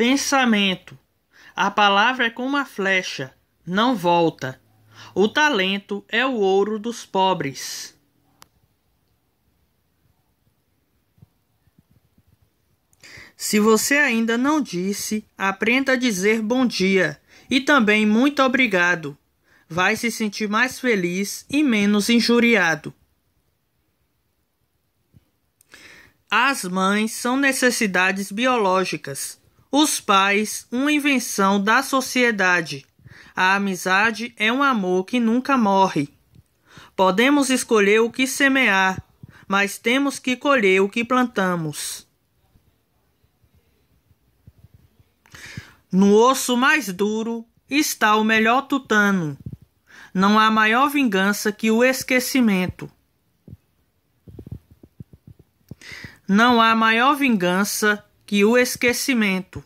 Pensamento. A palavra é como a flecha, não volta. O talento é o ouro dos pobres. Se você ainda não disse, aprenda a dizer bom dia e também muito obrigado. Vai se sentir mais feliz e menos injuriado. As mães são necessidades biológicas, os pais, uma invenção da sociedade. A amizade é um amor que nunca morre. Podemos escolher o que semear, mas temos que colher o que plantamos. No osso mais duro está o melhor tutano. Não há maior vingança que o esquecimento. Não há maior vingança que o esquecimento